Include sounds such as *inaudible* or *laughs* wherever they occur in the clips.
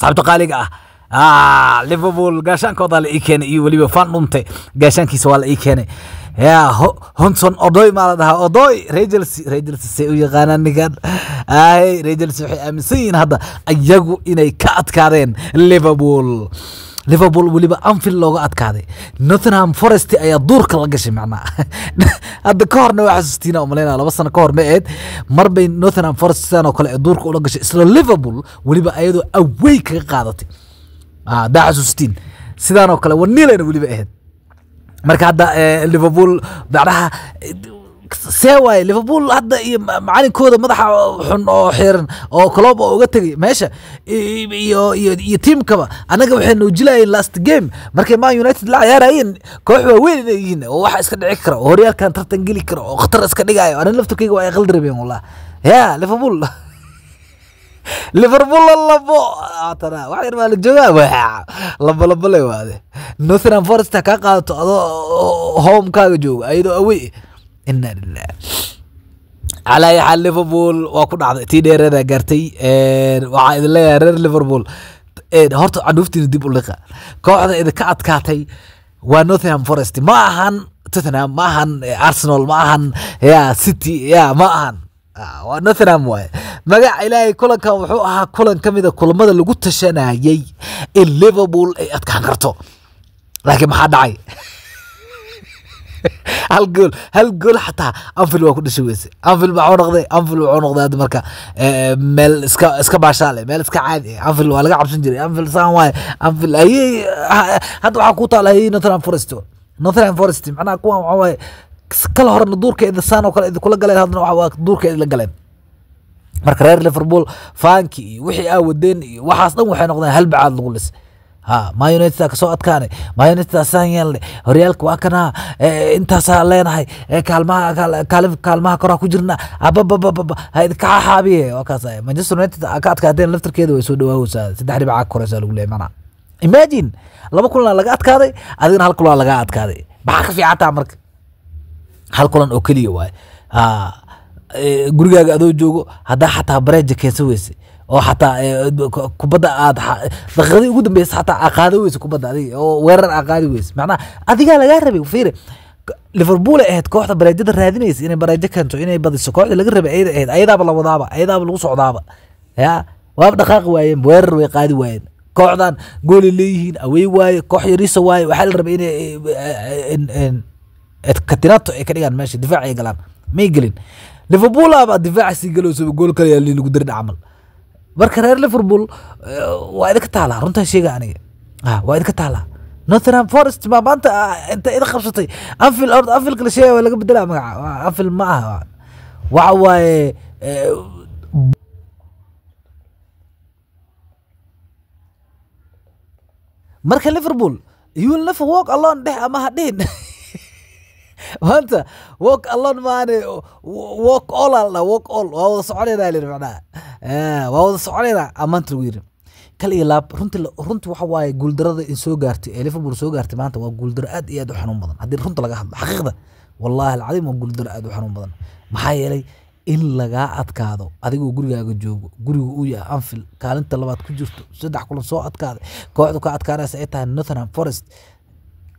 saxaabta qaaliga ah, ah liverpool gaashaankooda la ii keenay iyo weliba fan dhuntay gaashaankiisa waa la ii keenay honson odoy maa la dhahaa odoy rejels regels see u yaqaanaan ninkan ay rejels waxay aaminsan yihiin hadda ayagu inay ka adkaadeen liverpool liverpool weliba anfield looga adkaaday nottingham forest ayaa duurka la gashay macnaha *laughs* hadda ka horna waa xasuustiina umaleynaa laba sano ka hor ma eed marbay bay nottingham forest sidaan oo kale duurka ula gashay isla liverpool weliba ayadoo awey kaga qaadatay ah, daa xasuustiin sidaan oo kale waniilayna weliba ahayd marka hadda eh, liverpool macnaha eh, see waaye liverpool hadda iyo macalinkooda madaxa xun oo xiran oo clob oo uga tegay meesha iyo iyo iyo tiamkaba annaga waxay nuujilayeen last game markay man united la ciyaarayeen koox waa weyn inay yihiin oo waxa iska dhici kara oo horyaalkan tartan geli kara oo khatar iska dhigayo arin laftarkayga waa ay qaldi wallah ya liverpool *laughs* liverpool labo haatana ah, wax yar baa la joogaa *laughs* waa labo labo le waade northern forest ha kaa qaadato adoo homekaaga jooga ayadoo awey ina lilah calaa yaxaal liverpool waa ku dhacday tii dheereedaa gaartay waxaa idin leeyahay reer liverpool horta candhuuftiina dib u kooxda idinka adkaatay waa northingham forest ma ahan tottenham ma ahan eh, arsenal ma ahan ya city ya ma ahan ah, waa northingham waaye magaca ilaahay kulankan wuxuu ahaa kulan kamida ah kulamada lagu tashanayay in liverpool ay adkaan karto laakiin maxaa dhacay hal gool hal gool xataa anfield waa ku dhisi weyse anfield maxuu noqday anfield wuxuu noqday hadda marka eh, meel iska iska baashaale meel iska caadi anfield waa laga cabsan jiray anfield saan waaye anfield ayey ah, hadda waxaa ku taala hayey northern forest northern forest macnaha kuwan waxaa waaye kala horena duurkeeda saan oo kale idi galeen haddana waxa waa duurkeeda la galeen marka reer liverpool faanki iyo wixii aa wadeen iyo waxaas dhan waxay noqdeen hal lagu lisay ha ma kasoo adkaanay ma united saan yeelnay horyaalka waa kanaa intaasaa leenahay kaalmaha kaalif kaalmaha koraa ku jirna ababababa ha idinka wakaas manchester united ka adkaateen laftarkeeda way soo dhawaaweysaa saddex dhibca koreysa lagu leey imagine laba kulan laga adkaaday adigana hal kulan laga adkaaday maxaa ka fiicantaa marka hal kulan oo keliya waaye gurigaaga adoo joogo haddaa xataa bareeja keensan weysay oo xataa eh, kubadda aad daqiiqadii ugu dambeysa xataa aa qaadi weysa kubadda adiga oo weerar aa qaadi weysa macnaha adigaa lagaa rabay fiiri liverpool ahayd kooxda baraajada raadinaysa inay baraajo keento inay badiso kooxdii laga rabay ayada ahayd ayadaaba la wadaaba ayadaaba lagu socdaaba ya waaba dhaqaaqi waayeen weerar way qaadi waayeen kooxdan goolay leeyihiin awey waaye koox yariisa waaye waxaa la rabay inay katinato eh, eh, ay ka dhigaan meesha difaac ay galaan may gelin liverpool aba difaaca sii galowsaba gool kale lagu darin camal marka reer liverpool eh, waa idinka taalaa runtaa sheega aniga ah, waa idinka taalaa nottingham forest ma maanta ah, inta ila qabsatay anfield horta anfieldka la sheegaya waa laga bedelaa magaca anfil ma aha waxa waaye eh, marka liverpool you will never alon dheh ama ha dhihin *laughs* *laughs* maanta walk alon maane walk all aan dhaa walk all waa wada soconaynaa lir macnaha waa wada soconaynaa amaanta lagu yiri kal iyo laab runtii runtii waxa waaye guuldarada in soo gaartay ee liverpool soo gaartay maanta waa guuldaro aad iyo aad u xanuun badan haddii runta laga hadlo xaqiiqda wallaahi alcadiim waa guuldaro aad u xanuun badan maxaa yeelay in lagaa adkaado adigoo gurigaaga joogo guriga uu yahay anfil kaalinta labaad ku jirto saddex kulan soo adkaaday kooxdu ka adkaanaysa ay tahay northern forest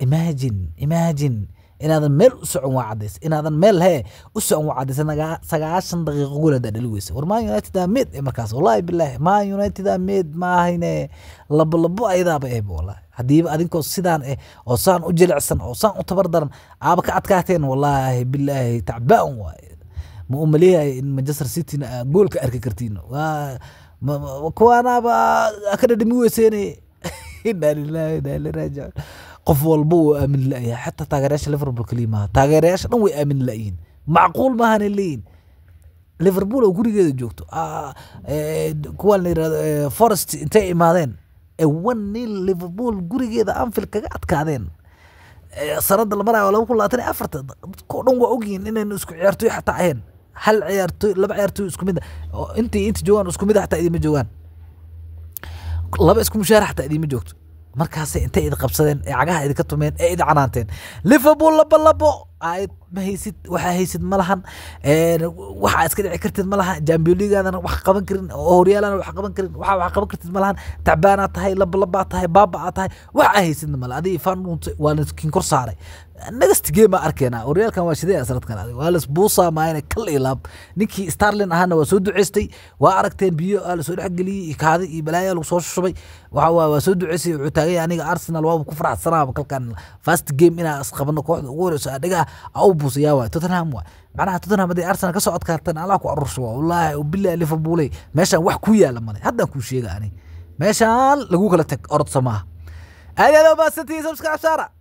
imagine imagine inaadan meel u socon waa cadays inaadan meel he u socon waa cadays sagaashan daqiiqo gooleedaa dhali weysa war man united aa meed markaas wallahi bilaahi man united aa meed maahayne labo labo ayadaaba ehba wallahi haddiiba adinkoo sidaan eh oo saan u jilicsan oo saan u tabar daran aaba ka adkaateen wallahi bilaahi tacbaan waaye ma u maleeyahay in manchester cityna ah, gool ka arki kartiin kuwaanaaba ah, ka dhadhami weyseenaye *laughs* inaa lillahi inaa ilaihi raajicuun qof walba wuu aamini layahay xataa taageerayaasha liverpool kaliya maaha taageerayaasha dhan way aamini layihiin macquul maahan leeyihin liverpool oo gurigeeda joogto ah, eh, kuwaa la yirahdo eh, forest intay imaadeen ee eh, one nil liverpool gurigeeda anfield kaga adkaadeen sanada la maraayo laba kun labaatan iyo afarta dadkoo dhan waa ogyihiin inaynu isku ciyaartooy xataa ahayn hal ciyaartooy laba ciyaartooy isku mid intay ah. oh, inta joogaan isku mid ah xataa idima joogaan laba isku mushaar xataa idima joogto markaas intay idi qabsadeen ee cagaha idinka tumeen ee idi canaanteen liverpool labalabo ma haysid waxaa haysid ma lahan iska dhici kartid ma lahan wax qaban karin oo wax qaban karin waxaa wax qaban kartid ma tacbaanaa tahay lablabaa tahay baaba tahay wax haysidna male adiga ifaanunta waa kor saaray nagasti geema arkeenaa ah. horyaalkan waa shidaya ah, sanadkan adiga waa las buusaamayana kal ilaab ninkii starlin ahaana waa soo duceystay waa aragteen biyo aa ah, lasoo dhexgeliyey iyo kaadi iyo balaayaa lagu soo shushubay waxawaa waa soo duceysay wuxuu taagay aniga arsenal waaba ku faraxsanaa kalkan fast game inaa isqabano kooxda ugu horeyso adhigaa وبوسيا واي توتنهام واي معناها توتنهام hadday arsenal kasoo adkaatan allah ku arursho wallaahi bilaa liverpool meeshaan wax ku yaala male haddaan kuu sheega ani meeshaan lagu kala tag orod samaha aad aad u mahadsantihiin subscribe saara